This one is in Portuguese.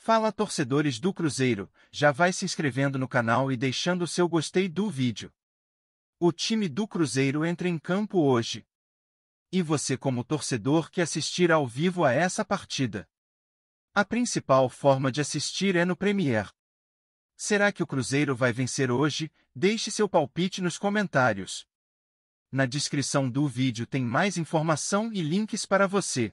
Fala torcedores do Cruzeiro, já vai se inscrevendo no canal e deixando seu gostei do vídeo. O time do Cruzeiro entra em campo hoje. E você como torcedor que assistir ao vivo a essa partida. A principal forma de assistir é no Premier. Será que o Cruzeiro vai vencer hoje? Deixe seu palpite nos comentários. Na descrição do vídeo tem mais informação e links para você.